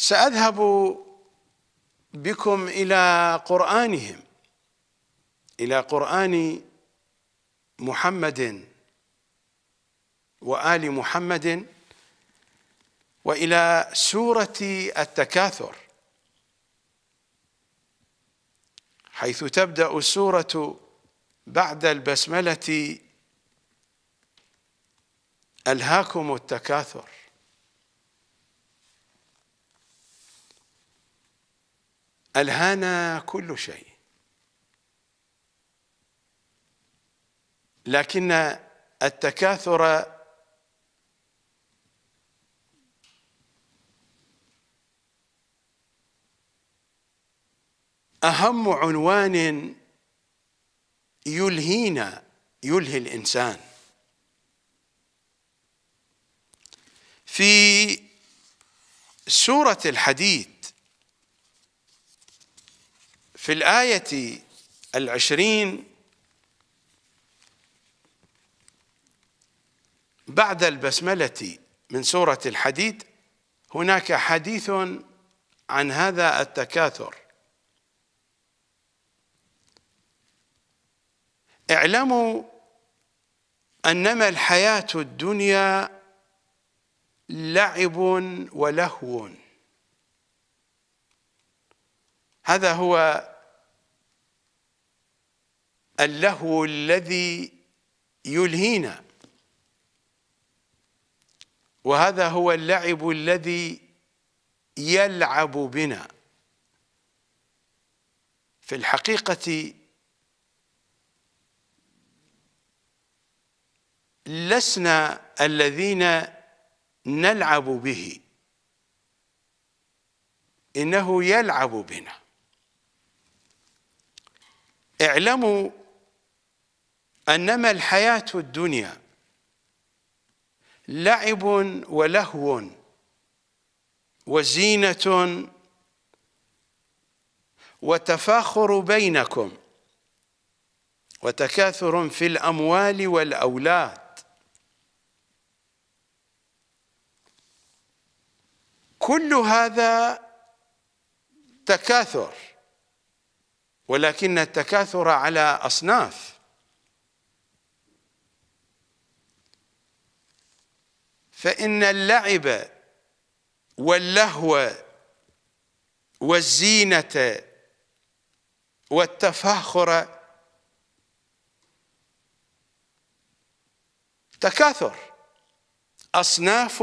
ساذهب بكم الى قرانهم الى قران محمد وال محمد والى سوره التكاثر حيث تبدا السوره بعد البسمله الهاكم التكاثر ألهانا كل شيء لكن التكاثر أهم عنوان يلهينا يلهي الإنسان في سورة الحديد في الآية العشرين بعد البسملة من سورة الحديد هناك حديث عن هذا التكاثر اعلموا انما الحياه الدنيا لعب ولهو هذا هو اللهو الذي يلهينا وهذا هو اللعب الذي يلعب بنا في الحقيقة لسنا الذين نلعب به إنه يلعب بنا اعلموا انما الحياه الدنيا لعب ولهو وزينه وتفاخر بينكم وتكاثر في الاموال والاولاد كل هذا تكاثر ولكن التكاثر على اصناف فإن اللعب واللهو والزينة والتفاخر تكاثر أصناف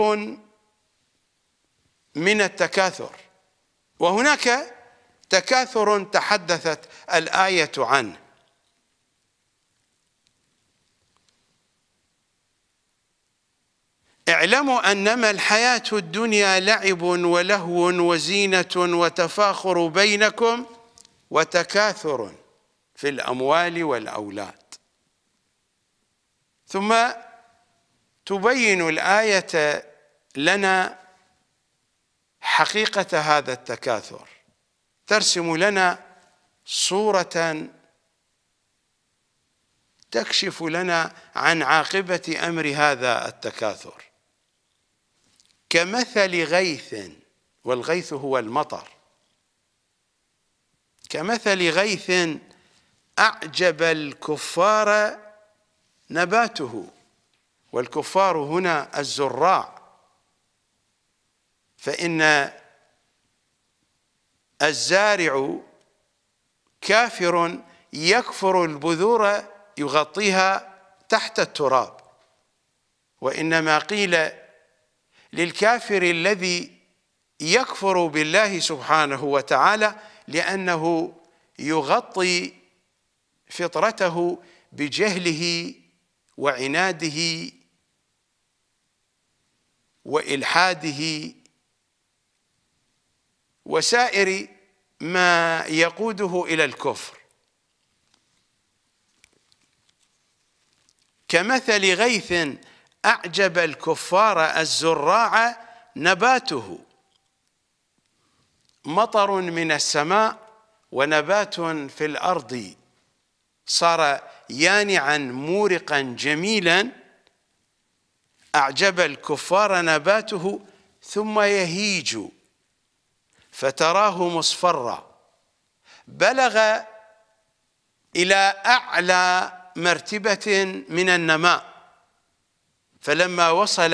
من التكاثر وهناك تكاثر تحدثت الآية عنه اعلموا أنما الحياة الدنيا لعب ولهو وزينة وتفاخر بينكم وتكاثر في الأموال والأولاد ثم تبين الآية لنا حقيقة هذا التكاثر ترسم لنا صورة تكشف لنا عن عاقبة أمر هذا التكاثر كمثل غيث والغيث هو المطر كمثل غيث أعجب الكفار نباته والكفار هنا الزراع فإن الزارع كافر يكفر البذور يغطيها تحت التراب وإنما قيل للكافر الذي يكفر بالله سبحانه وتعالى لأنه يغطي فطرته بجهله وعناده والحاده وسائر ما يقوده الى الكفر كمثل غيث أعجب الكفار الزراع نباته مطر من السماء ونبات في الأرض صار يانعا مورقا جميلا أعجب الكفار نباته ثم يهيج فتراه مصفرا بلغ إلى أعلى مرتبة من النماء فلما وصل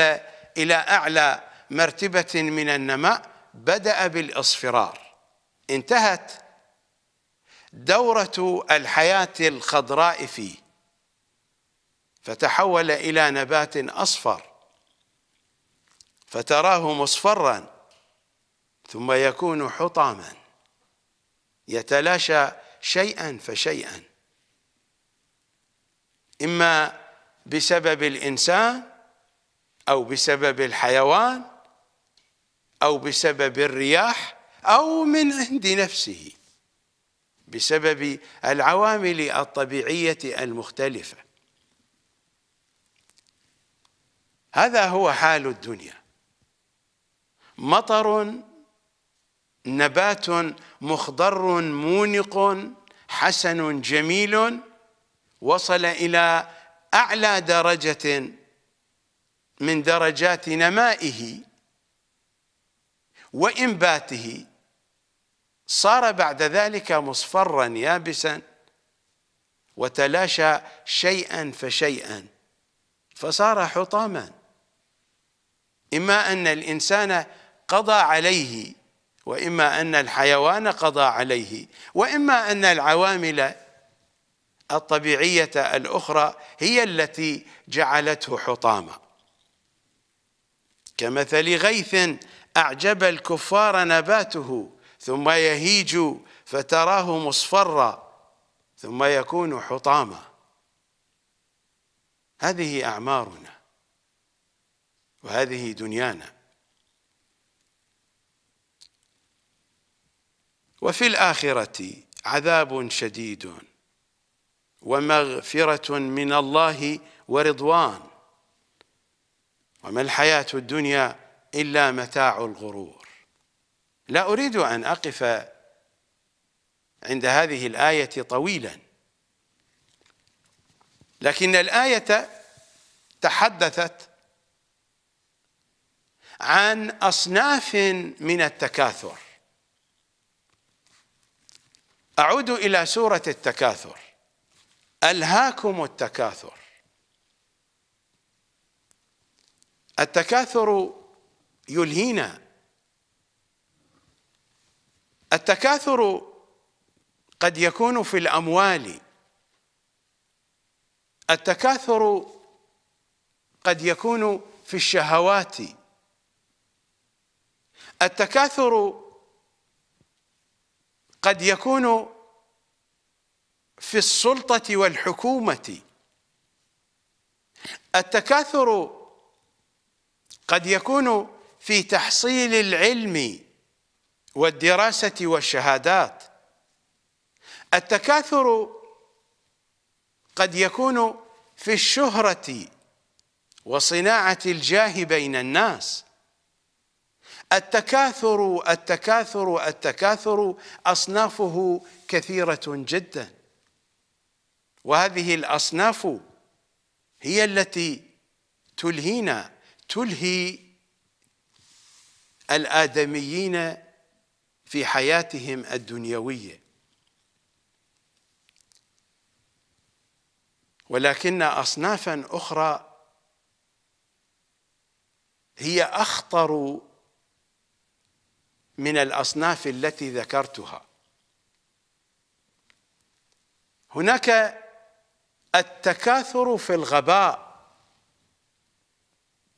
إلى أعلى مرتبة من النماء بدأ بالإصفرار انتهت دورة الحياة الخضراء فيه فتحول إلى نبات أصفر فتراه مصفرا ثم يكون حطاما يتلاشى شيئا فشيئا إما بسبب الإنسان أو بسبب الحيوان أو بسبب الرياح أو من عند نفسه بسبب العوامل الطبيعية المختلفة هذا هو حال الدنيا مطر نبات مخضر مونق حسن جميل وصل إلى أعلى درجة من درجات نمائه وإنباته صار بعد ذلك مصفرا يابسا وتلاشى شيئا فشيئا فصار حطاما إما أن الإنسان قضى عليه وإما أن الحيوان قضى عليه وإما أن العوامل الطبيعية الأخرى هي التي جعلته حطاما كمثل غيث أعجب الكفار نباته ثم يهيج فتراه مصفرا ثم يكون حطاما هذه أعمارنا وهذه دنيانا وفي الآخرة عذاب شديد ومغفرة من الله ورضوان وما الحياة الدنيا إلا متاع الغرور لا أريد أن أقف عند هذه الآية طويلا لكن الآية تحدثت عن أصناف من التكاثر أعود إلى سورة التكاثر ألهاكم التكاثر التكاثر يلهينا التكاثر قد يكون في الاموال التكاثر قد يكون في الشهوات التكاثر قد يكون في السلطه والحكومه التكاثر قد يكون في تحصيل العلم والدراسة والشهادات التكاثر قد يكون في الشهرة وصناعة الجاه بين الناس التكاثر التكاثر التكاثر أصنافه كثيرة جدا وهذه الأصناف هي التي تلهينا تلهي الآدميين في حياتهم الدنيوية ولكن أصنافا أخرى هي أخطر من الأصناف التي ذكرتها هناك التكاثر في الغباء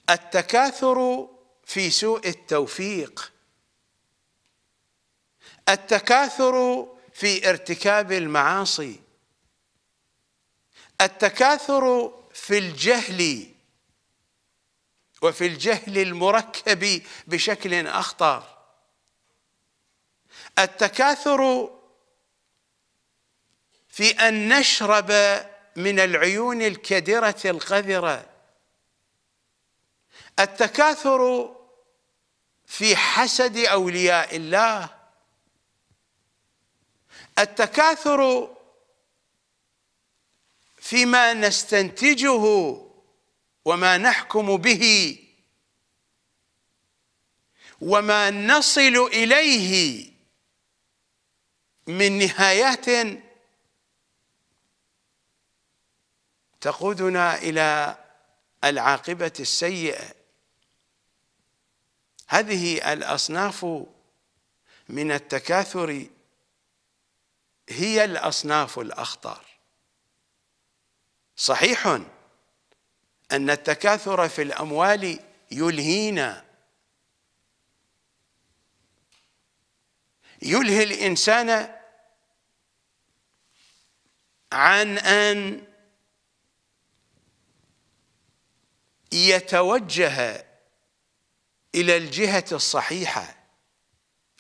التكاثر في سوء التوفيق التكاثر في ارتكاب المعاصي التكاثر في الجهل وفي الجهل المركب بشكل اخطر التكاثر في ان نشرب من العيون الكدره القذره التكاثر في حسد اولياء الله التكاثر فيما نستنتجه وما نحكم به وما نصل اليه من نهايات تقودنا الى العاقبه السيئه هذه الأصناف من التكاثر هي الأصناف الأخطر صحيح أن التكاثر في الأموال يلهينا يلهي الإنسان عن أن يتوجه إلى الجهة الصحيحة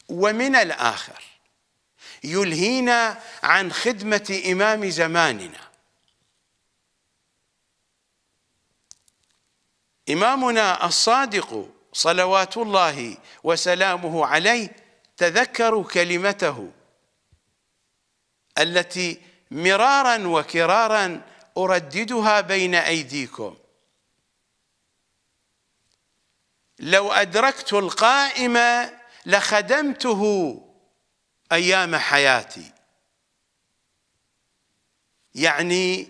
ومن الآخر يلهينا عن خدمة إمام زماننا إمامنا الصادق صلوات الله وسلامه عليه تذكروا كلمته التي مرارا وكرارا أرددها بين أيديكم لو أدركت القائم لخدمته أيام حياتي يعني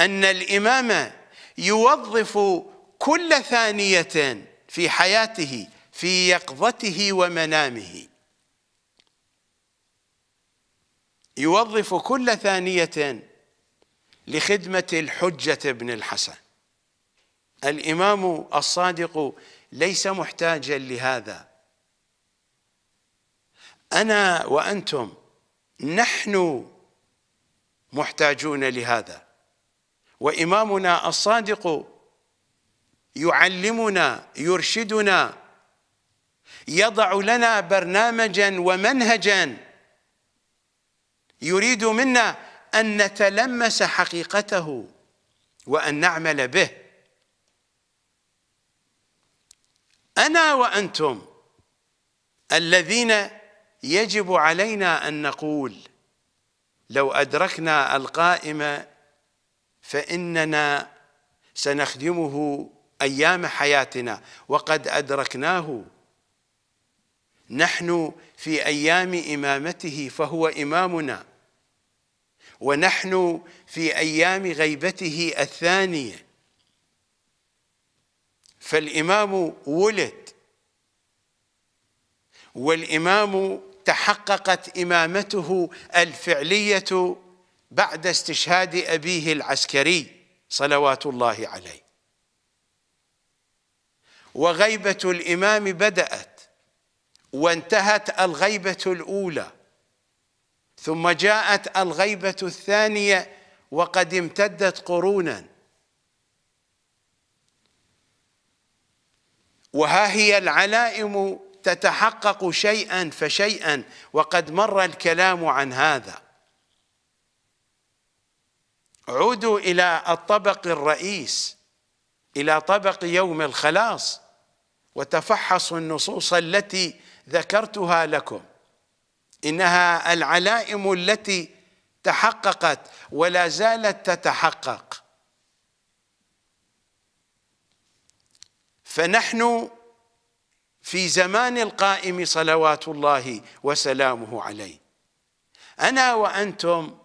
أن الإمام يوظف كل ثانية في حياته في يقظته ومنامه يوظف كل ثانية لخدمة الحجة ابن الحسن الامام الصادق ليس محتاجا لهذا انا وانتم نحن محتاجون لهذا وامامنا الصادق يعلمنا يرشدنا يضع لنا برنامجا ومنهجا يريد منا ان نتلمس حقيقته وان نعمل به أنا وأنتم الذين يجب علينا أن نقول لو أدركنا القائمة فإننا سنخدمه أيام حياتنا وقد أدركناه نحن في أيام إمامته فهو إمامنا ونحن في أيام غيبته الثانية فالامام ولد والامام تحققت امامته الفعليه بعد استشهاد ابيه العسكري صلوات الله عليه وغيبه الامام بدات وانتهت الغيبه الاولى ثم جاءت الغيبه الثانيه وقد امتدت قرونا وها هي العلائم تتحقق شيئا فشيئا وقد مر الكلام عن هذا عودوا إلى الطبق الرئيس إلى طبق يوم الخلاص وتفحصوا النصوص التي ذكرتها لكم إنها العلائم التي تحققت ولا زالت تتحقق فنحن في زمان القائم صلوات الله وسلامه عليه أنا وأنتم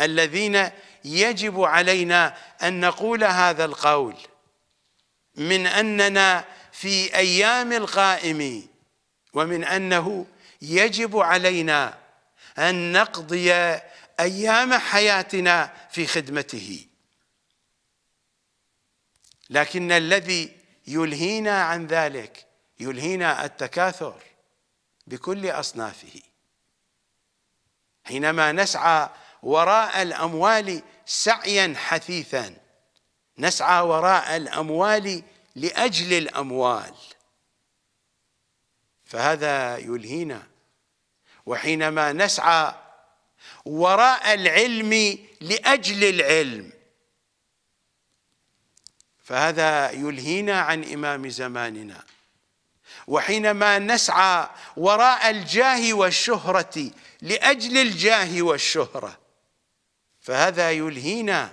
الذين يجب علينا أن نقول هذا القول من أننا في أيام القائم ومن أنه يجب علينا أن نقضي أيام حياتنا في خدمته لكن الذي يلهينا عن ذلك يلهينا التكاثر بكل اصنافه حينما نسعى وراء الاموال سعيا حثيثا نسعى وراء الاموال لاجل الاموال فهذا يلهينا وحينما نسعى وراء العلم لاجل العلم فهذا يلهينا عن إمام زماننا وحينما نسعى وراء الجاه والشهرة لأجل الجاه والشهرة فهذا يلهينا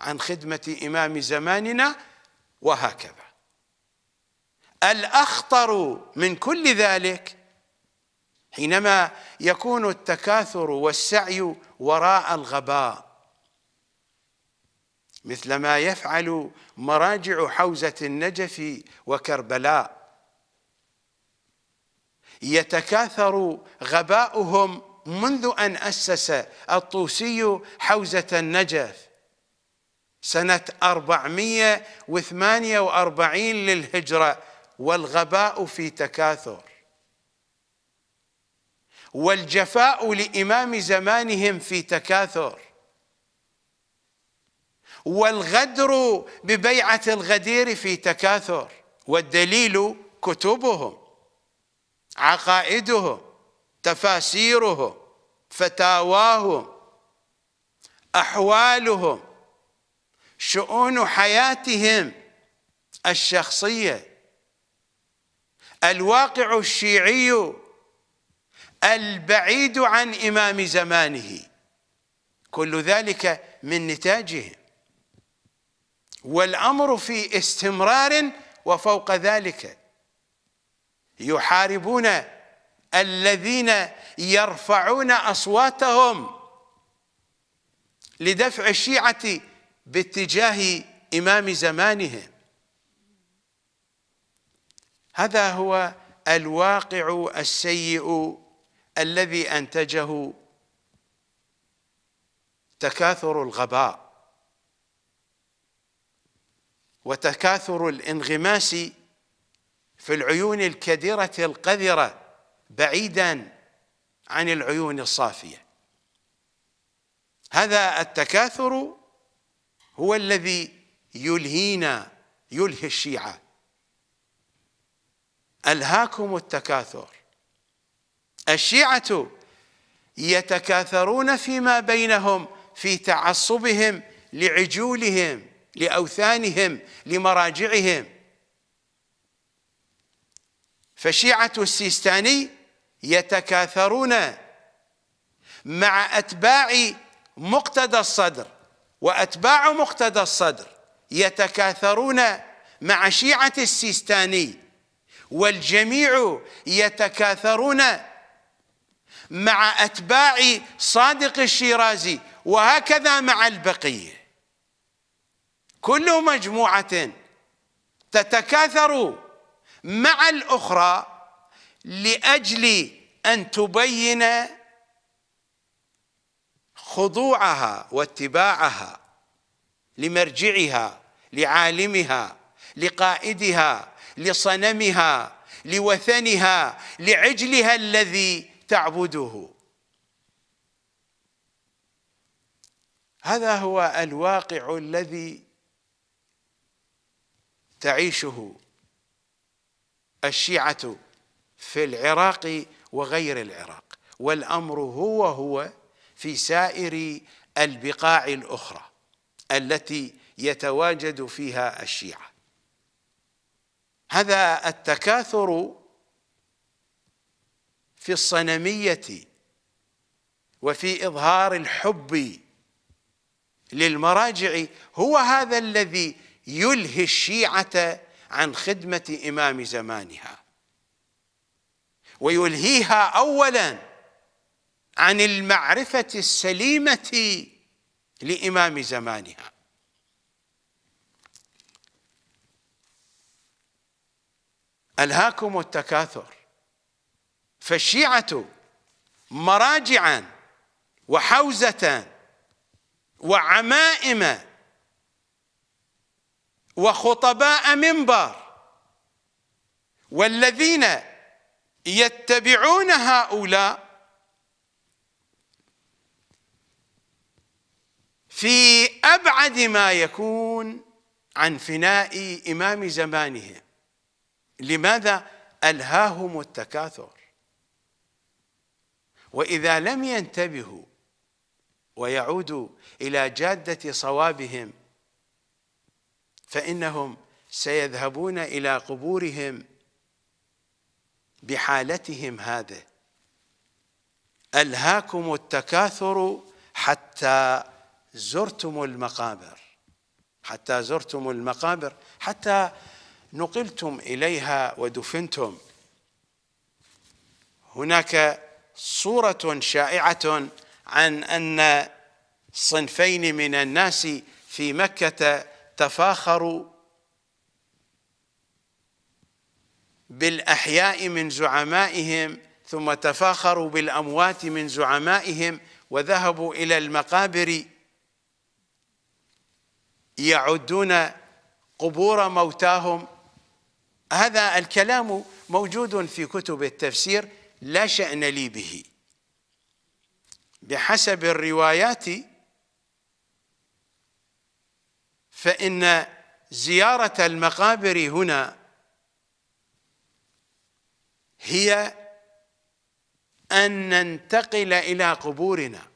عن خدمة إمام زماننا وهكذا الأخطر من كل ذلك حينما يكون التكاثر والسعي وراء الغباء مثل ما يفعل مراجع حوزة النجف وكربلاء يتكاثر غباؤهم منذ أن أسس الطوسي حوزة النجف سنة 448 للهجرة والغباء في تكاثر والجفاء لإمام زمانهم في تكاثر والغدر ببيعة الغدير في تكاثر والدليل كتبهم عقائدهم تفاسيرهم فتاواهم أحوالهم شؤون حياتهم الشخصية الواقع الشيعي البعيد عن إمام زمانه كل ذلك من نتاجهم والامر في استمرار وفوق ذلك يحاربون الذين يرفعون اصواتهم لدفع الشيعه باتجاه امام زمانهم هذا هو الواقع السيء الذي انتجه تكاثر الغباء وتكاثر الانغماس في العيون الكدرة القذرة بعيدا عن العيون الصافية هذا التكاثر هو الذي يلهينا يلهي الشيعة ألهاكم التكاثر الشيعة يتكاثرون فيما بينهم في تعصبهم لعجولهم لاوثانهم لمراجعهم فشيعه السيستاني يتكاثرون مع اتباع مقتدى الصدر واتباع مقتدى الصدر يتكاثرون مع شيعه السيستاني والجميع يتكاثرون مع اتباع صادق الشيرازي وهكذا مع البقيه كل مجموعة تتكاثر مع الأخرى لأجل أن تبين خضوعها واتباعها لمرجعها لعالمها لقائدها لصنمها لوثنها لعجلها الذي تعبده هذا هو الواقع الذي تعيشه الشيعة في العراق وغير العراق والأمر هو هو في سائر البقاع الأخرى التي يتواجد فيها الشيعة هذا التكاثر في الصنمية وفي إظهار الحب للمراجع هو هذا الذي يلهي الشيعة عن خدمة إمام زمانها ويلهيها أولا عن المعرفة السليمة لإمام زمانها ألهاكم التكاثر فالشيعة مراجعا وحوزة وعمائم وخطباء منبر والذين يتبعون هؤلاء في أبعد ما يكون عن فناء إمام زمانهم لماذا ألهاهم التكاثر وإذا لم ينتبهوا ويعودوا إلى جادة صوابهم فإنهم سيذهبون إلى قبورهم بحالتهم هذه ألهاكم التكاثر حتى زرتم المقابر حتى زرتم المقابر حتى نقلتم إليها ودفنتم هناك صورة شائعة عن أن صنفين من الناس في مكة تفاخروا بالاحياء من زعمائهم ثم تفاخروا بالاموات من زعمائهم وذهبوا الى المقابر يعدون قبور موتاهم هذا الكلام موجود في كتب التفسير لا شأن لي به بحسب الروايات فإن زيارة المقابر هنا هي أن ننتقل إلى قبورنا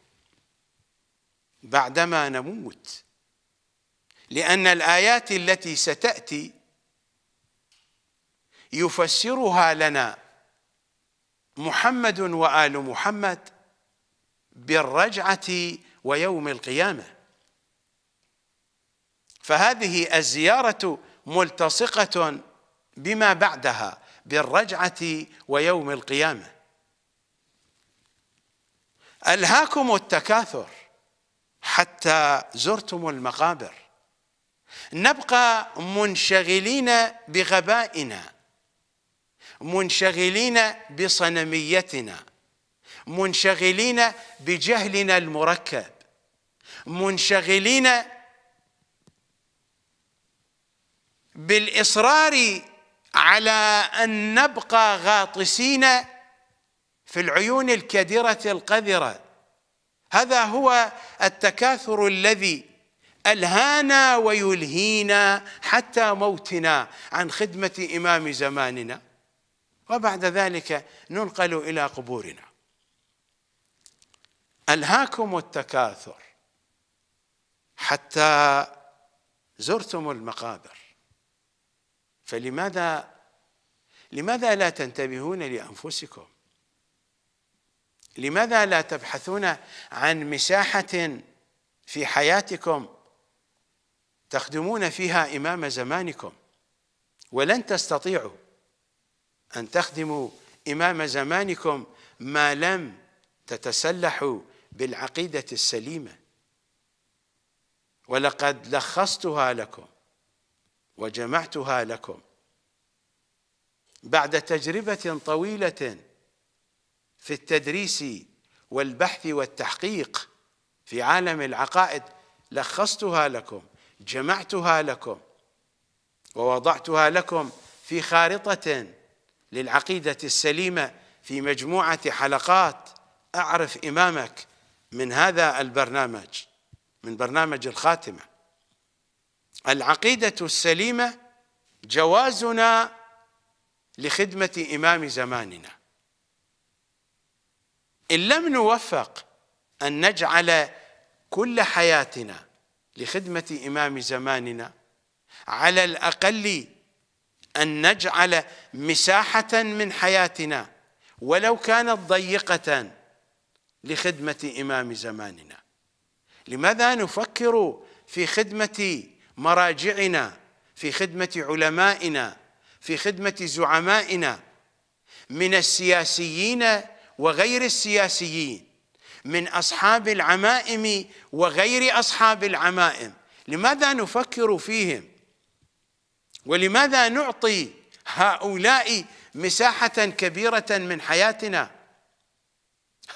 بعدما نموت لأن الآيات التي ستأتي يفسرها لنا محمد وآل محمد بالرجعة ويوم القيامه فهذه الزيارة ملتصقة بما بعدها بالرجعة ويوم القيامة ألهاكم التكاثر حتى زرتم المقابر نبقى منشغلين بغبائنا منشغلين بصنميتنا منشغلين بجهلنا المركب منشغلين بالاصرار على ان نبقى غاطسين في العيون الكدره القذره هذا هو التكاثر الذي الهانا ويلهينا حتى موتنا عن خدمه امام زماننا وبعد ذلك ننقل الى قبورنا الهاكم التكاثر حتى زرتم المقابر فلماذا لماذا لا تنتبهون لأنفسكم لماذا لا تبحثون عن مساحة في حياتكم تخدمون فيها إمام زمانكم ولن تستطيعوا أن تخدموا إمام زمانكم ما لم تتسلحوا بالعقيدة السليمة ولقد لخصتها لكم وجمعتها لكم بعد تجربة طويلة في التدريس والبحث والتحقيق في عالم العقائد لخصتها لكم جمعتها لكم ووضعتها لكم في خارطة للعقيدة السليمة في مجموعة حلقات أعرف إمامك من هذا البرنامج من برنامج الخاتمه العقيدة السليمة جوازنا لخدمة إمام زماننا إن لم نوفق أن نجعل كل حياتنا لخدمة إمام زماننا على الأقل أن نجعل مساحة من حياتنا ولو كانت ضيقة لخدمة إمام زماننا لماذا نفكر في خدمة مراجعنا في خدمة علمائنا في خدمة زعمائنا من السياسيين وغير السياسيين من أصحاب العمائم وغير أصحاب العمائم لماذا نفكر فيهم ولماذا نعطي هؤلاء مساحة كبيرة من حياتنا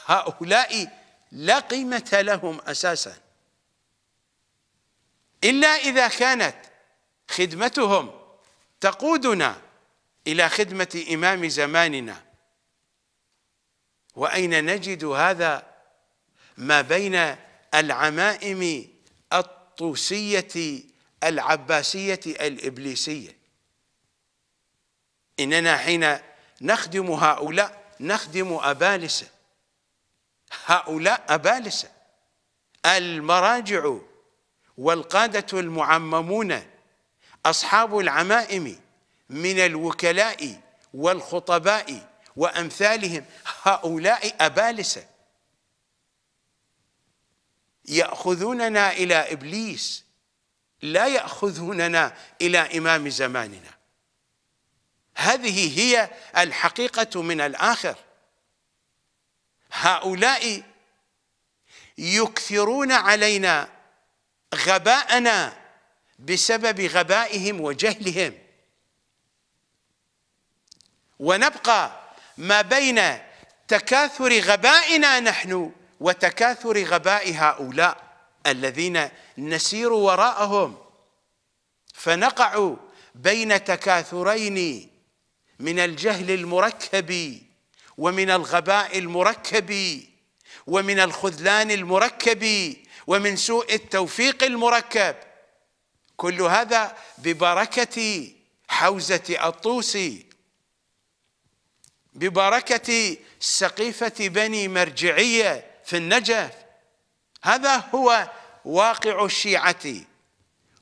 هؤلاء لا قيمة لهم أساساً إلا إذا كانت خدمتهم تقودنا إلى خدمة إمام زماننا وأين نجد هذا ما بين العمائم الطوسية العباسية الإبليسية إننا حين نخدم هؤلاء نخدم أبالسة هؤلاء أبالسة المراجع والقادة المعممون أصحاب العمائم من الوكلاء والخطباء وأمثالهم هؤلاء أبالسة يأخذوننا إلى إبليس لا يأخذوننا إلى إمام زماننا هذه هي الحقيقة من الآخر هؤلاء يكثرون علينا غباءنا بسبب غبائهم وجهلهم ونبقى ما بين تكاثر غبائنا نحن وتكاثر غباء هؤلاء الذين نسير وراءهم فنقع بين تكاثرين من الجهل المركب ومن الغباء المركب ومن الخذلان المركب ومن سوء التوفيق المركب كل هذا ببركة حوزة الطوسي ببركة سقيفة بني مرجعية في النجف هذا هو واقع الشيعة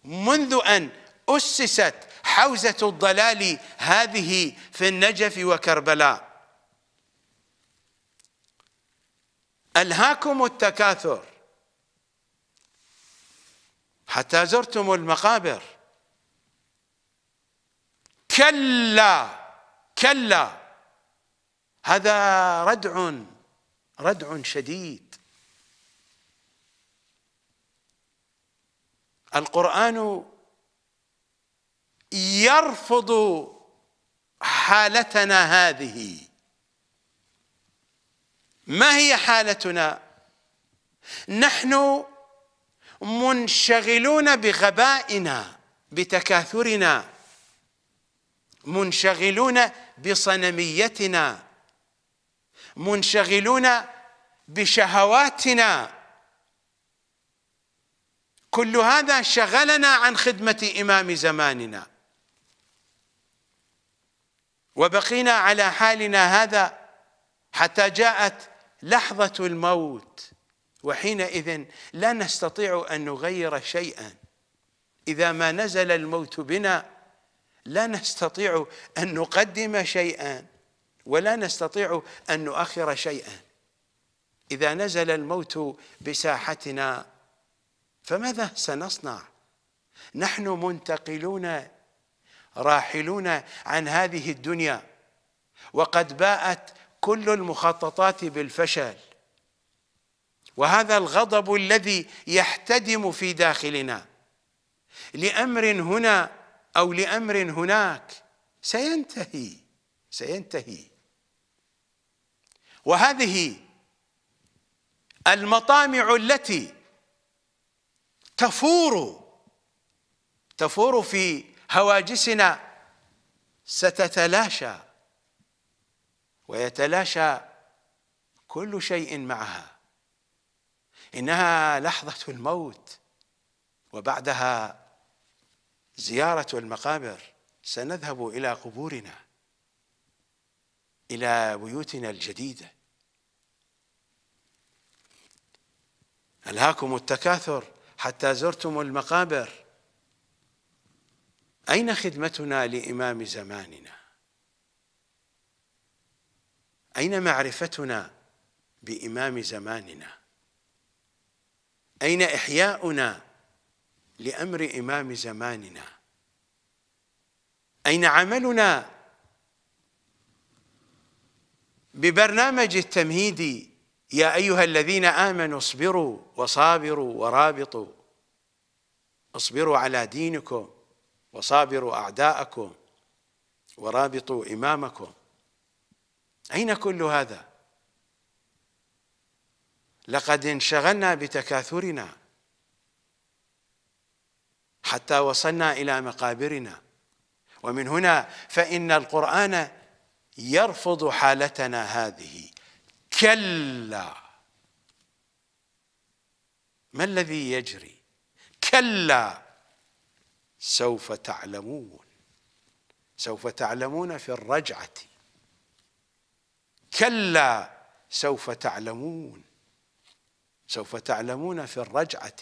منذ أن أسست حوزة الضلال هذه في النجف وكربلاء ألهاكم التكاثر حتى زرتم المقابر كلا كلا هذا ردع ردع شديد القرآن يرفض حالتنا هذه ما هي حالتنا نحن منشغلون بغبائنا بتكاثرنا منشغلون بصنميتنا منشغلون بشهواتنا كل هذا شغلنا عن خدمه امام زماننا وبقينا على حالنا هذا حتى جاءت لحظه الموت وحينئذ لا نستطيع ان نغير شيئا اذا ما نزل الموت بنا لا نستطيع ان نقدم شيئا ولا نستطيع ان نؤخر شيئا اذا نزل الموت بساحتنا فماذا سنصنع نحن منتقلون راحلون عن هذه الدنيا وقد باءت كل المخططات بالفشل وهذا الغضب الذي يحتدم في داخلنا لامر هنا او لامر هناك سينتهي سينتهي وهذه المطامع التي تفور تفور في هواجسنا ستتلاشى ويتلاشى كل شيء معها إنها لحظة الموت وبعدها زيارة المقابر سنذهب إلى قبورنا إلى بيوتنا الجديدة ألهاكم التكاثر حتى زرتم المقابر أين خدمتنا لإمام زماننا أين معرفتنا بإمام زماننا أين إحياؤنا لأمر إمام زماننا أين عملنا ببرنامج التمهيدي يا أيها الذين آمنوا اصبروا وصابروا ورابطوا اصبروا على دينكم وصابروا أعداءكم ورابطوا إمامكم أين كل هذا؟ لقد انشغلنا بتكاثرنا حتى وصلنا إلى مقابرنا ومن هنا فإن القرآن يرفض حالتنا هذه كلا ما الذي يجري كلا سوف تعلمون سوف تعلمون في الرجعه كلا سوف تعلمون سوف تعلمون في الرجعة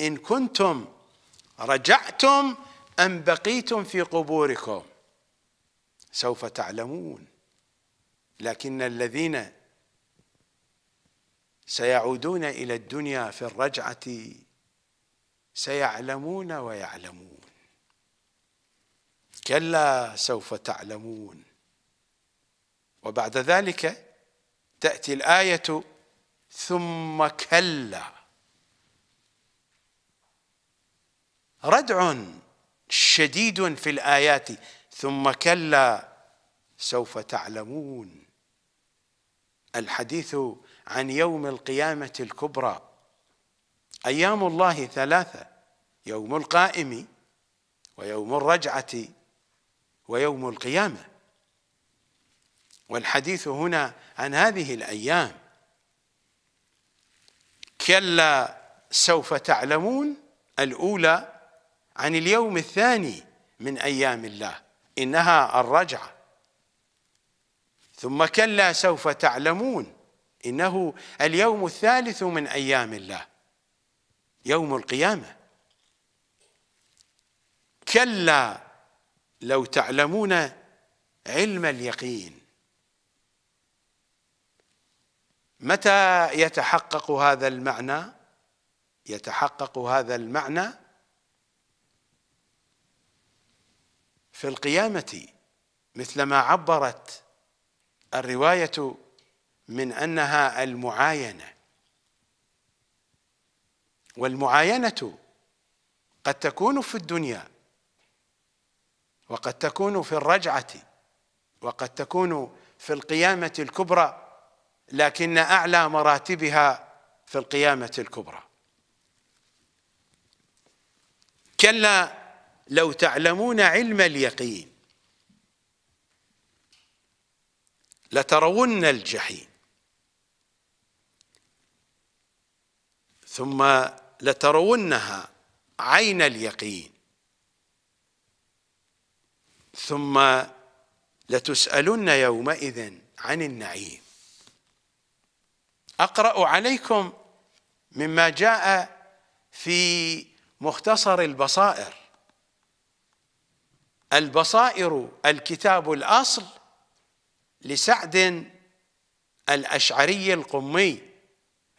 إن كنتم رجعتم أم بقيتم في قبوركم سوف تعلمون لكن الذين سيعودون إلى الدنيا في الرجعة سيعلمون ويعلمون كلا سوف تعلمون وبعد ذلك تأتي الآية ثم كلا ردع شديد في الايات ثم كلا سوف تعلمون الحديث عن يوم القيامه الكبرى ايام الله ثلاثه يوم القائم ويوم الرجعه ويوم القيامه والحديث هنا عن هذه الايام كلا سوف تعلمون الأولى عن اليوم الثاني من أيام الله إنها الرجعة ثم كلا سوف تعلمون إنه اليوم الثالث من أيام الله يوم القيامة كلا لو تعلمون علم اليقين متى يتحقق هذا المعنى يتحقق هذا المعنى في القيامه مثلما عبرت الروايه من انها المعاينه والمعاينه قد تكون في الدنيا وقد تكون في الرجعه وقد تكون في القيامه الكبرى لكن اعلى مراتبها في القيامه الكبرى كلا لو تعلمون علم اليقين لترون الجحيم ثم لترونها عين اليقين ثم لتسالن يومئذ عن النعيم اقرا عليكم مما جاء في مختصر البصائر البصائر الكتاب الاصل لسعد الاشعري القمي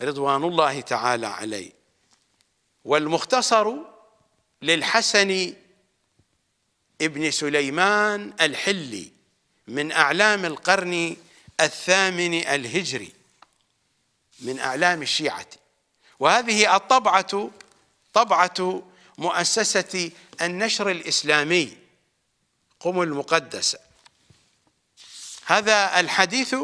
رضوان الله تعالى عليه والمختصر للحسن ابن سليمان الحلي من اعلام القرن الثامن الهجري من أعلام الشيعة وهذه الطبعة طبعة مؤسسة النشر الإسلامي قم المقدسة هذا الحديث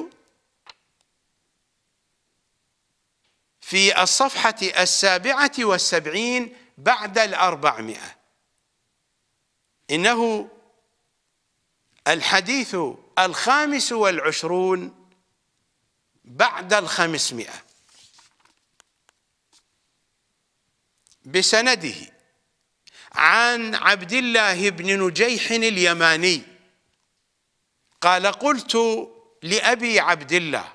في الصفحة السابعة والسبعين بعد الأربعمائة إنه الحديث الخامس والعشرون بعد الخمسمائة بسنده عن عبد الله بن نجيح اليماني قال قلت لأبي عبد الله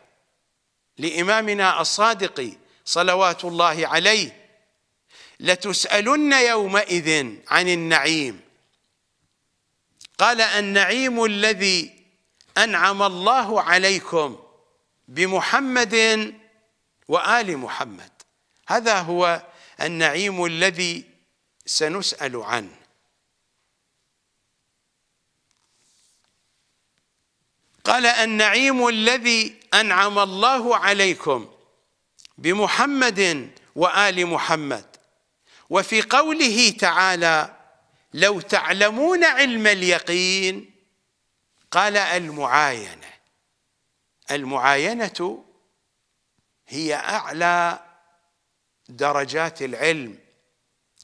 لإمامنا الصادق صلوات الله عليه لتسألن يومئذ عن النعيم قال النعيم الذي أنعم الله عليكم بمحمد وآل محمد هذا هو النعيم الذي سنسأل عنه قال النعيم الذي أنعم الله عليكم بمحمد وآل محمد وفي قوله تعالى لو تعلمون علم اليقين قال المعاينة المعاينة هي أعلى درجات العلم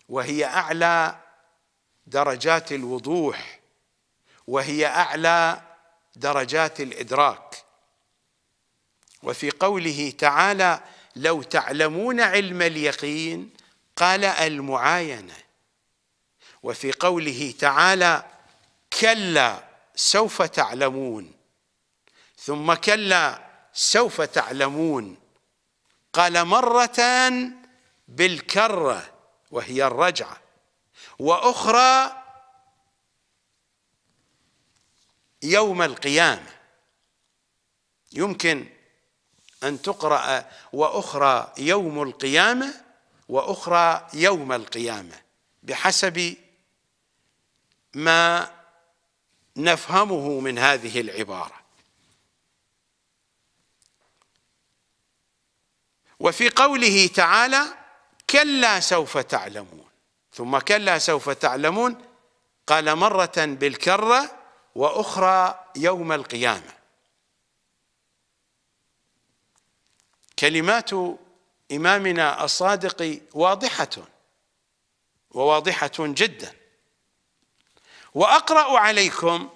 وهي اعلى درجات الوضوح وهي اعلى درجات الادراك وفي قوله تعالى لو تعلمون علم اليقين قال المعاينه وفي قوله تعالى كلا سوف تعلمون ثم كلا سوف تعلمون قال مره بالكرة وهي الرجعة وأخرى يوم القيامة يمكن أن تقرأ وأخرى يوم القيامة وأخرى يوم القيامة بحسب ما نفهمه من هذه العبارة وفي قوله تعالى كلا سوف تعلمون ثم كلا سوف تعلمون قال مرة بالكرة وأخرى يوم القيامة كلمات إمامنا الصادق واضحة وواضحة جدا وأقرأ عليكم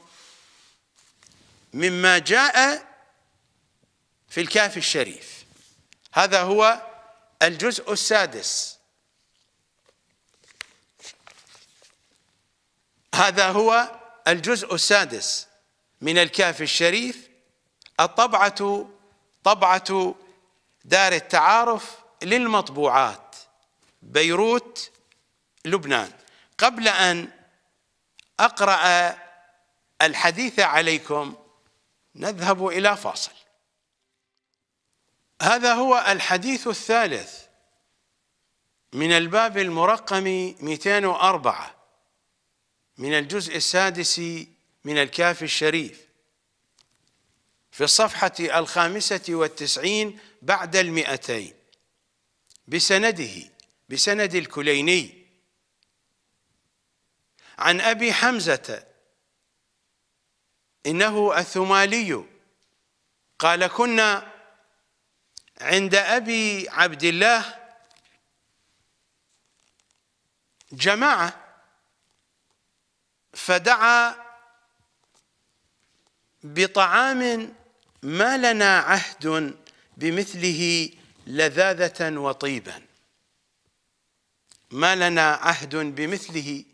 مما جاء في الكاف الشريف هذا هو الجزء السادس هذا هو الجزء السادس من الكهف الشريف الطبعة طبعة دار التعارف للمطبوعات بيروت لبنان قبل أن أقرأ الحديث عليكم نذهب إلى فاصل هذا هو الحديث الثالث من الباب المرقم 204 من الجزء السادس من الكافي الشريف في الصفحة الخامسة والتسعين بعد المئتين بسنده بسند الكليني عن أبي حمزة إنه الثمالي قال كنا عند أبي عبد الله جماعة فدعا بطعام ما لنا عهد بمثله لذاذة وطيبا ما لنا عهد بمثله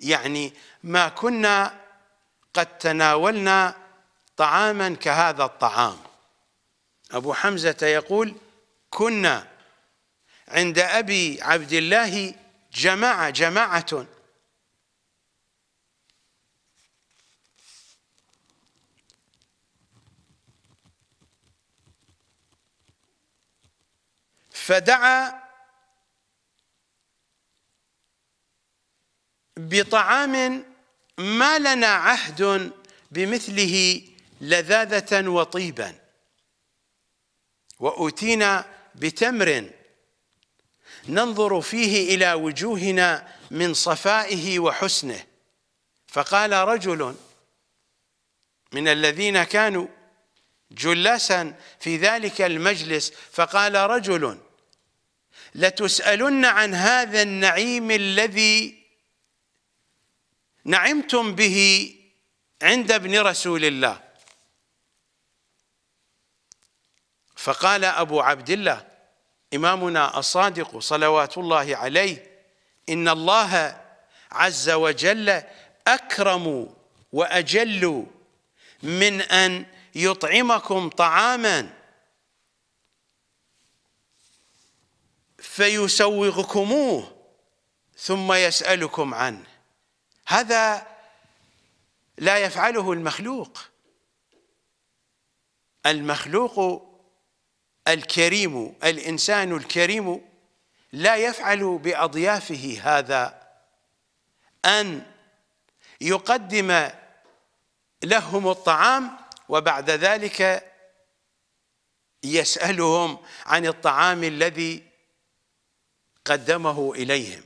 يعني ما كنا قد تناولنا طعاما كهذا الطعام أبو حمزة يقول كنا عند أبي عبد الله جماعة جماعة فدعا بطعام ما لنا عهد بمثله لذاذة وطيبا وأوتينا بتمر ننظر فيه إلى وجوهنا من صفائه وحسنه فقال رجل من الذين كانوا جلسا في ذلك المجلس فقال رجل لتسألن عن هذا النعيم الذي نعمتم به عند ابن رسول الله فقال أبو عبد الله إمامنا الصادق صلوات الله عليه إن الله عز وجل أكرم وأجل من أن يطعمكم طعاما فيسوغكموه ثم يسألكم عنه هذا لا يفعله المخلوق المخلوق الكريم الإنسان الكريم لا يفعل بأضيافه هذا أن يقدم لهم الطعام وبعد ذلك يسألهم عن الطعام الذي قدمه إليهم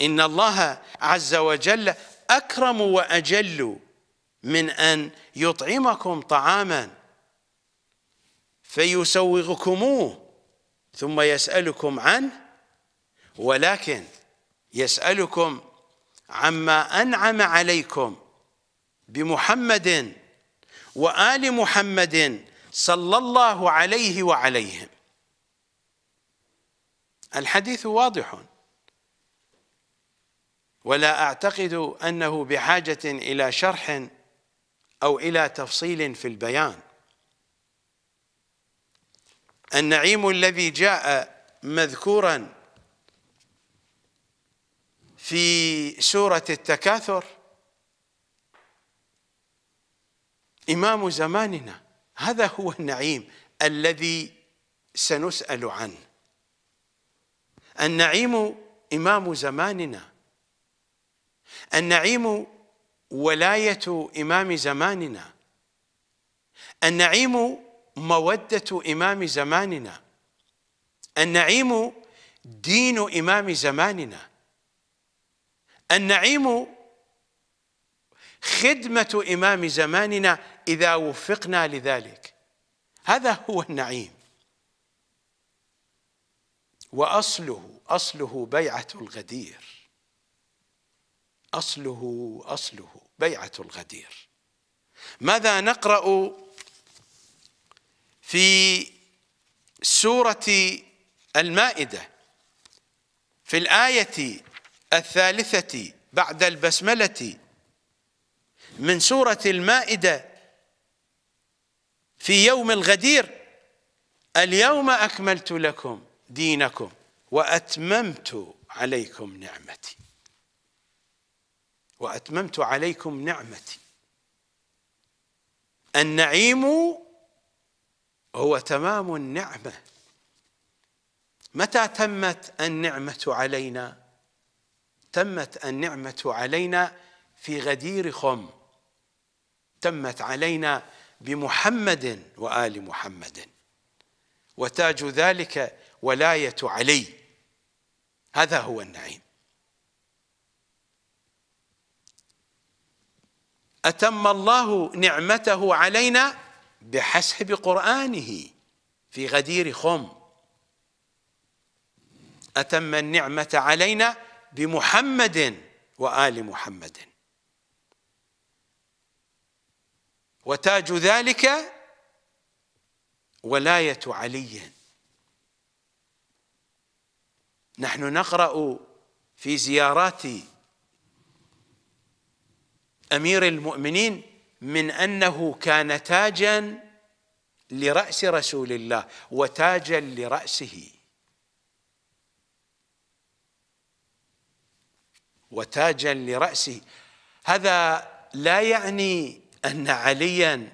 إن الله عز وجل أكرم وأجل من أن يطعمكم طعاماً فيسوغكموه ثم يسألكم عنه ولكن يسألكم عما أنعم عليكم بمحمد وآل محمد صلى الله عليه وعليهم الحديث واضح ولا أعتقد أنه بحاجة إلى شرح أو إلى تفصيل في البيان النعيم الذي جاء مذكورا في سورة التكاثر إمام زماننا هذا هو النعيم الذي سنسأل عنه النعيم إمام زماننا النعيم ولاية إمام زماننا النعيم موده امام زماننا النعيم دين امام زماننا النعيم خدمه امام زماننا اذا وفقنا لذلك هذا هو النعيم واصله اصله بيعه الغدير اصله اصله بيعه الغدير ماذا نقرا في سورة المائدة في الآية الثالثة بعد البسملة من سورة المائدة في يوم الغدير اليوم أكملت لكم دينكم وأتممت عليكم نعمتي وأتممت عليكم نعمتي النعيم هو تمام النعمه متى تمت النعمه علينا تمت النعمه علينا في غدير خم تمت علينا بمحمد وال محمد وتاج ذلك ولايه علي هذا هو النعيم اتم الله نعمته علينا بحسب قرآنه في غدير خم أتم النعمة علينا بمحمد وآل محمد وتاج ذلك ولاية علي نحن نقرأ في زيارات أمير المؤمنين من أنه كان تاجا لرأس رسول الله وتاجا لرأسه وتاجا لرأسه هذا لا يعني أن عليا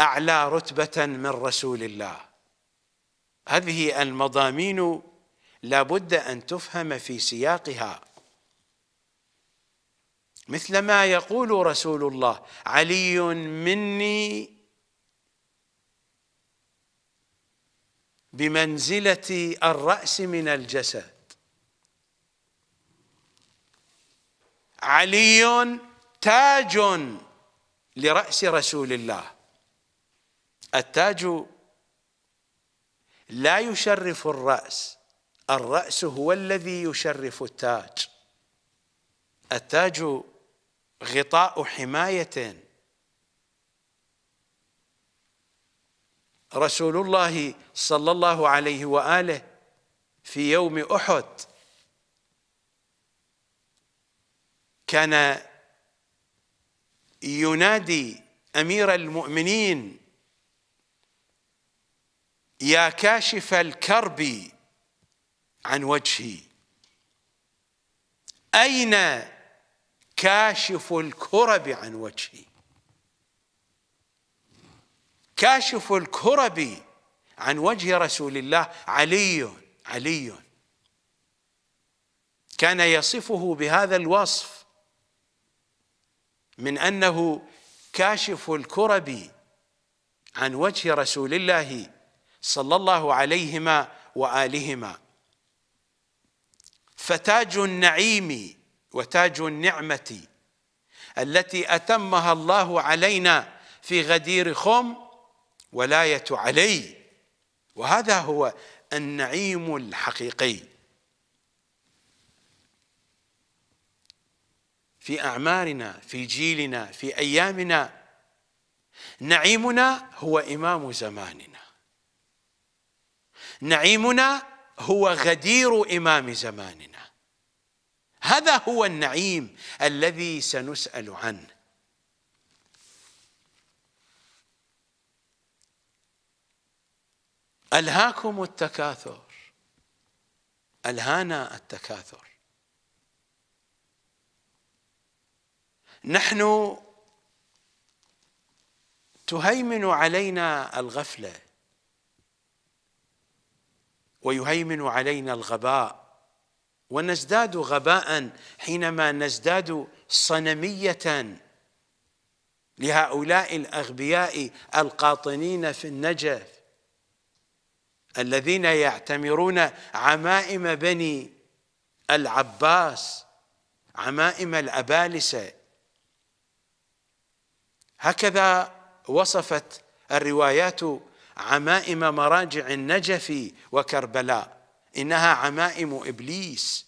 أعلى رتبة من رسول الله هذه المضامين لا بد أن تفهم في سياقها مثل ما يقول رسول الله علي مني بمنزلة الرأس من الجسد علي تاج لرأس رسول الله التاج لا يشرف الرأس الرأس هو الذي يشرف التاج التاج غطاء حماية رسول الله صلى الله عليه واله في يوم احد كان ينادي امير المؤمنين يا كاشف الكرب عن وجهي اين كاشف الكرب عن وجهي كاشف الكرب عن وجه رسول الله علي علي كان يصفه بهذا الوصف من انه كاشف الكرب عن وجه رسول الله صلى الله عليهما والهما فتاج النعيم وتاج النعمة التي أتمها الله علينا في غدير خم ولاية علي وهذا هو النعيم الحقيقي في أعمارنا في جيلنا في أيامنا نعيمنا هو إمام زماننا نعيمنا هو غدير إمام زماننا هذا هو النعيم الذي سنسأل عنه ألهاكم التكاثر ألهانا التكاثر نحن تهيمن علينا الغفله ويهيمن علينا الغباء ونزداد غباء حينما نزداد صنمية لهؤلاء الأغبياء القاطنين في النجف الذين يعتمرون عمائم بني العباس عمائم الأبالسة هكذا وصفت الروايات عمائم مراجع النجف وكربلاء إنها عمائم إبليس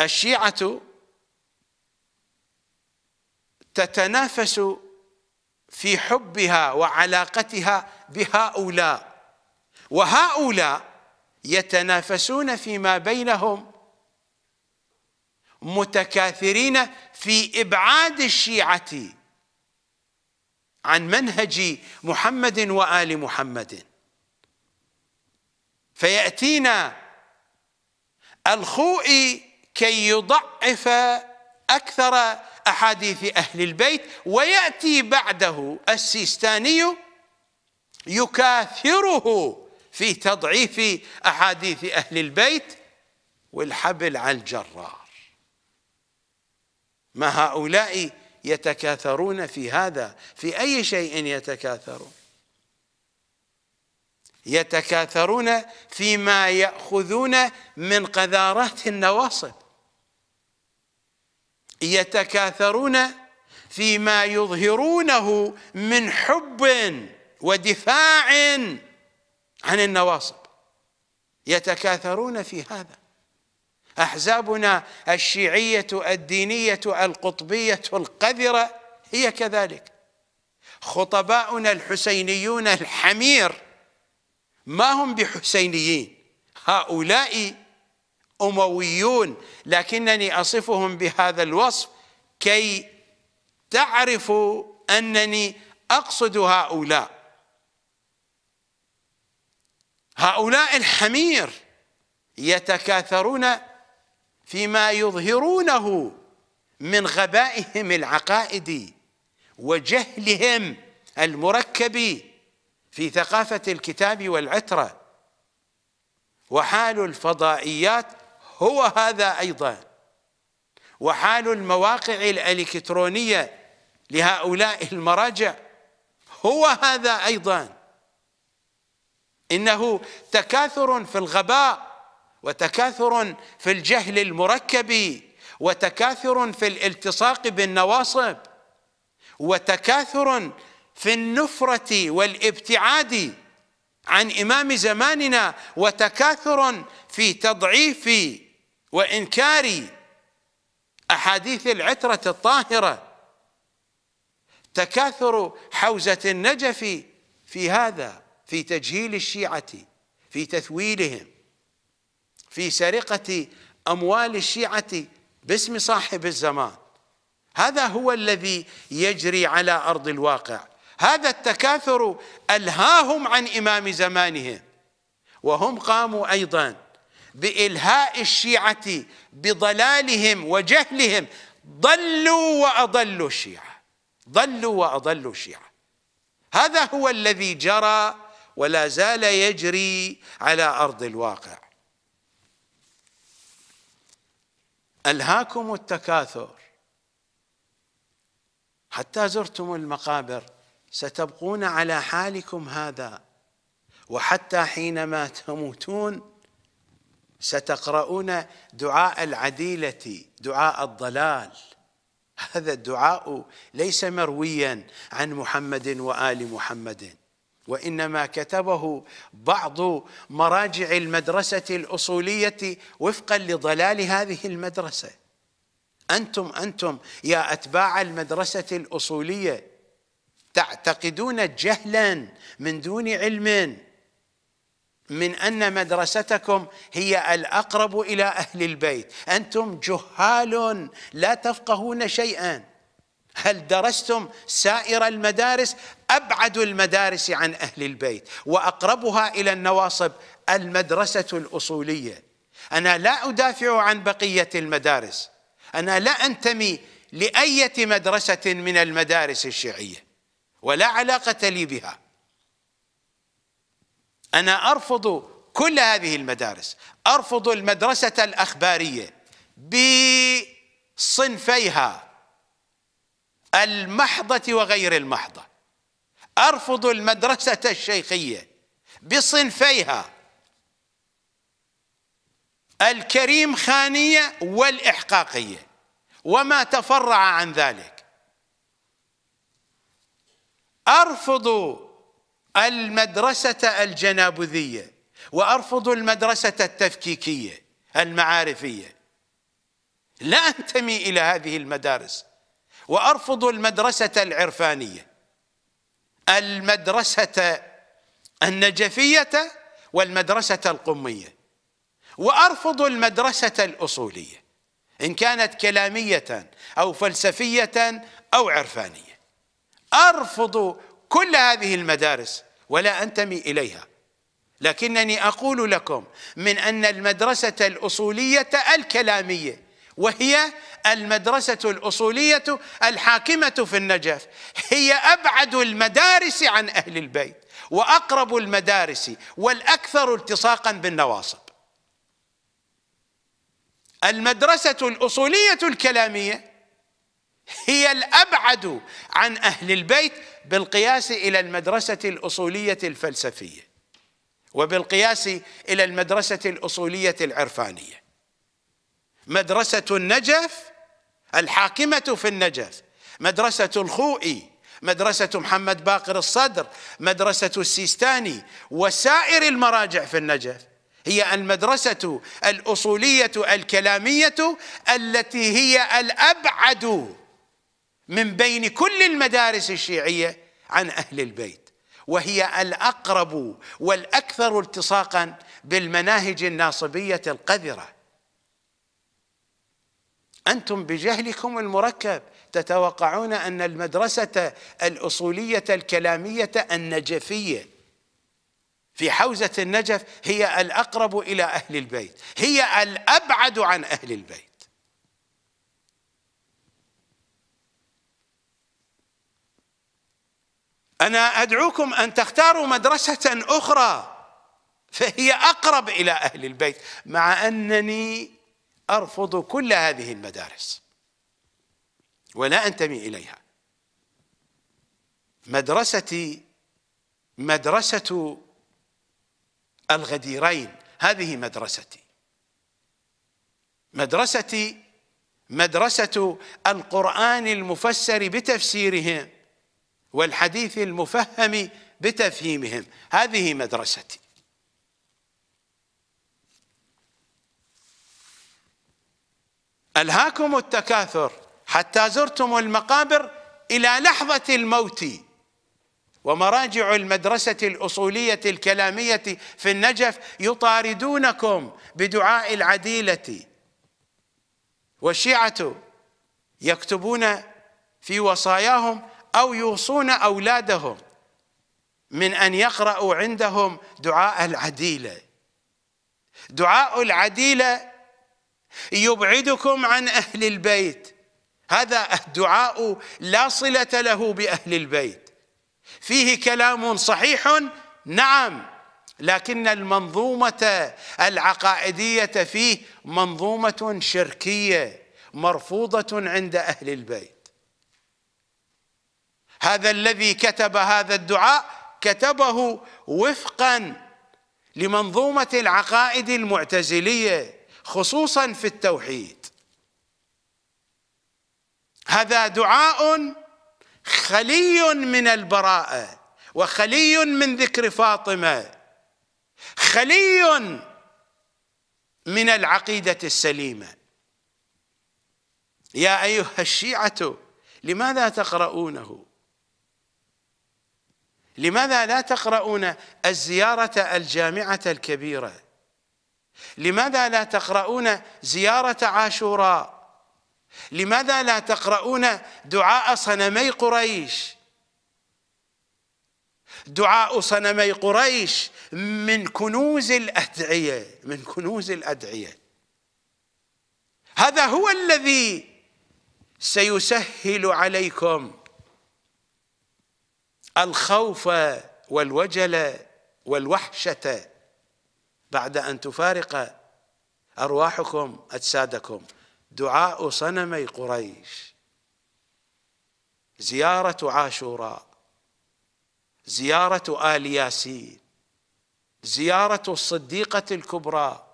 الشيعة تتنافس في حبها وعلاقتها بهؤلاء وهؤلاء يتنافسون فيما بينهم متكاثرين في إبعاد الشيعة عن منهج محمد وآل محمد فيأتينا الخوئي كي يضعف أكثر أحاديث أهل البيت ويأتي بعده السيستاني يكاثره في تضعيف أحاديث أهل البيت والحبل على الجرار ما هؤلاء يتكاثرون في هذا في أي شيء يتكاثرون يتكاثرون فيما يأخذون من قذارات النواصب يتكاثرون فيما يظهرونه من حب ودفاع عن النواصب يتكاثرون في هذا أحزابنا الشيعية الدينية القطبية القذرة هي كذلك خطباؤنا الحسينيون الحمير ما هم بحسينيين هؤلاء أمويون لكنني أصفهم بهذا الوصف كي تعرفوا أنني أقصد هؤلاء هؤلاء الحمير يتكاثرون فيما يظهرونه من غبائهم العقائدي وجهلهم المركب في ثقافة الكتاب والعترة وحال الفضائيات هو هذا أيضا وحال المواقع الإلكترونية لهؤلاء المراجع هو هذا أيضا إنه تكاثر في الغباء وتكاثر في الجهل المركب وتكاثر في الالتصاق بالنواصب وتكاثر في النفرة والابتعاد عن إمام زماننا وتكاثر في تضعيف وإنكار أحاديث العترة الطاهرة تكاثر حوزة النجف في هذا في تجهيل الشيعة في تثويلهم في سرقة أموال الشيعة باسم صاحب الزمان هذا هو الذي يجري على أرض الواقع هذا التكاثر ألهاهم عن إمام زمانهم وهم قاموا أيضا بإلهاء الشيعة بضلالهم وجهلهم ضلوا وأضلوا الشيعة ضلوا وأضلوا الشيعة هذا هو الذي جرى ولا زال يجري على أرض الواقع ألهاكم التكاثر حتى زرتم المقابر ستبقون على حالكم هذا وحتى حينما تموتون ستقرؤون دعاء العديلة دعاء الضلال هذا الدعاء ليس مرويا عن محمد وآل محمد وإنما كتبه بعض مراجع المدرسة الأصولية وفقا لضلال هذه المدرسة أنتم أنتم يا أتباع المدرسة الأصولية تعتقدون جهلا من دون علم من ان مدرستكم هي الاقرب الى اهل البيت انتم جهال لا تفقهون شيئا هل درستم سائر المدارس ابعد المدارس عن اهل البيت واقربها الى النواصب المدرسه الاصوليه انا لا ادافع عن بقيه المدارس انا لا انتمي لايه مدرسه من المدارس الشيعيه ولا علاقة لي بها أنا أرفض كل هذه المدارس أرفض المدرسة الأخبارية بصنفيها المحضة وغير المحضة أرفض المدرسة الشيخية بصنفيها الكريم خانية والإحقاقية وما تفرع عن ذلك ارفض المدرسه الجنابذيه وارفض المدرسه التفكيكيه المعارفيه لا انتمي الى هذه المدارس وارفض المدرسه العرفانيه المدرسه النجفيه والمدرسه القميه وارفض المدرسه الاصوليه ان كانت كلاميه او فلسفيه او عرفانيه أرفض كل هذه المدارس ولا أنتمي إليها لكنني أقول لكم من أن المدرسة الأصولية الكلامية وهي المدرسة الأصولية الحاكمة في النجف هي أبعد المدارس عن أهل البيت وأقرب المدارس والأكثر التصاقا بالنواصب المدرسة الأصولية الكلامية هي الابعد عن اهل البيت بالقياس الى المدرسه الاصوليه الفلسفيه وبالقياس الى المدرسه الاصوليه العرفانيه مدرسه النجف الحاكمه في النجف مدرسه الخوئي مدرسه محمد باقر الصدر مدرسه السيستاني وسائر المراجع في النجف هي المدرسه الاصوليه الكلاميه التي هي الابعد من بين كل المدارس الشيعيه عن اهل البيت وهي الاقرب والاكثر التصاقا بالمناهج الناصبيه القذره انتم بجهلكم المركب تتوقعون ان المدرسه الاصوليه الكلاميه النجفيه في حوزه النجف هي الاقرب الى اهل البيت هي الابعد عن اهل البيت انا ادعوكم ان تختاروا مدرسه اخرى فهي اقرب الى اهل البيت مع انني ارفض كل هذه المدارس ولا انتمي اليها مدرستي مدرسه الغديرين هذه مدرستي مدرستي مدرسه القران المفسر بتفسيرهم والحديث المفهم بتفهيمهم هذه مدرستي ألهاكم التكاثر حتى زرتم المقابر إلى لحظة الموت ومراجع المدرسة الأصولية الكلامية في النجف يطاردونكم بدعاء العديلة والشيعة يكتبون في وصاياهم أو يوصون أولادهم من أن يقرأوا عندهم دعاء العديلة دعاء العديلة يبعدكم عن أهل البيت هذا الدعاء لا صلة له بأهل البيت فيه كلام صحيح نعم لكن المنظومة العقائدية فيه منظومة شركية مرفوضة عند أهل البيت هذا الذي كتب هذا الدعاء كتبه وفقا لمنظومه العقائد المعتزليه خصوصا في التوحيد هذا دعاء خلي من البراءه وخلي من ذكر فاطمه خلي من العقيده السليمه يا ايها الشيعه لماذا تقرؤونه لماذا لا تقرؤون الزيارة الجامعة الكبيرة لماذا لا تقرؤون زيارة عاشوراء لماذا لا تقرؤون دعاء صنمي قريش دعاء صنمي قريش من كنوز الأدعية من كنوز الأدعية هذا هو الذي سيسهل عليكم الخوف والوجل والوحشة بعد أن تفارق أرواحكم أجسادكم دعاء صنمي قريش زيارة عاشوراء زيارة آل ياسين زيارة الصديقة الكبرى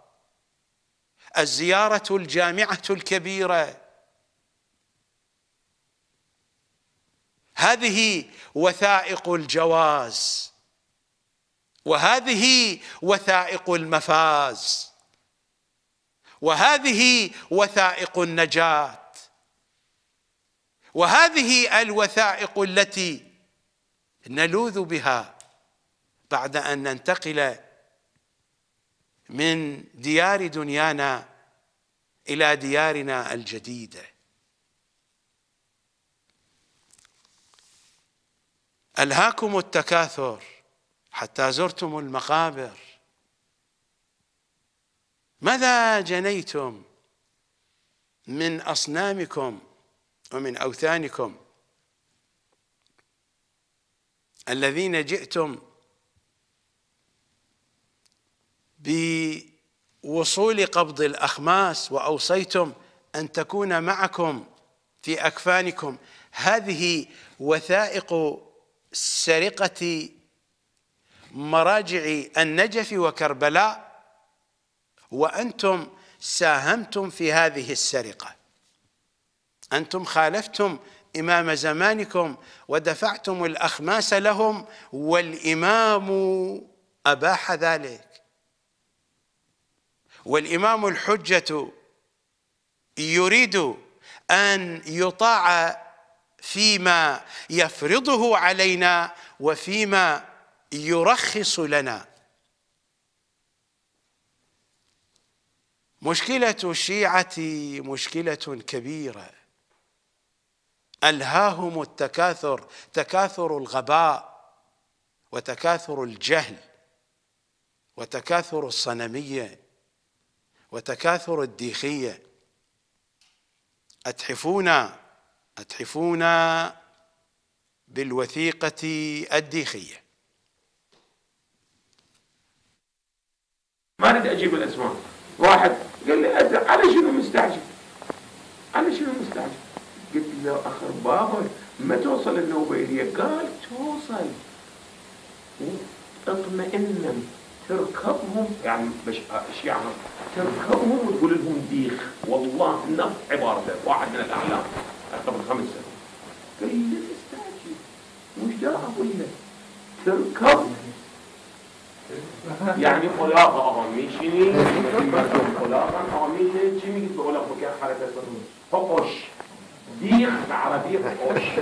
الزيارة الجامعة الكبيرة هذه وثائق الجواز وهذه وثائق المفاز وهذه وثائق النجاه وهذه الوثائق التي نلوذ بها بعد ان ننتقل من ديار دنيانا الى ديارنا الجديده ألهاكم التكاثر حتى زرتم المقابر ماذا جنيتم من أصنامكم ومن أوثانكم الذين جئتم بوصول قبض الأخماس وأوصيتم أن تكون معكم في أكفانكم هذه وثائق سرقة مراجع النجف وكربلاء وأنتم ساهمتم في هذه السرقة أنتم خالفتم إمام زمانكم ودفعتم الأخماس لهم والإمام أباح ذلك والإمام الحجة يريد أن يطاع فيما يفرضه علينا وفيما يرخص لنا مشكلة الشيعة مشكلة كبيرة ألهاهم التكاثر تكاثر الغباء وتكاثر الجهل وتكاثر الصنمية وتكاثر الديخية أتحفونا أتحفون بالوثيقة الديخية ما اريد اجيب الاسماء واحد قال لي على شنو مستعجل؟ على شنو مستعجل؟ قلت له اخر بابا ما توصل النوبه الي قال توصل اطمئن تركبهم يعني مش يعني تركبهم وتقول لهم ديخ والله نفس عبارته واحد من الاعلام قبل خمس سنوات قليل تستعجل مش ده أقول تركب يعني خلاقة أغميشني خلاقة أغميشني جيمي جيت بقولها بكاء حركة حقش ديخ بالعربية حقش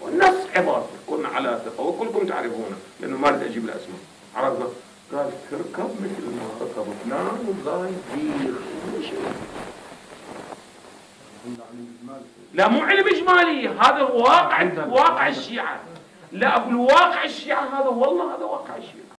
والناس عبارة كنا على ثقة وكلكم تعرفونه لأنه ما رد أجيب الأسماء عرفنا قال تركب مثل ما ركبت نعم وضاي ديخ مش لا مو علم اجمالي هذا واقع واقع الشيعه لا اقول واقع الشيعه هذا والله هذا واقع الشيعه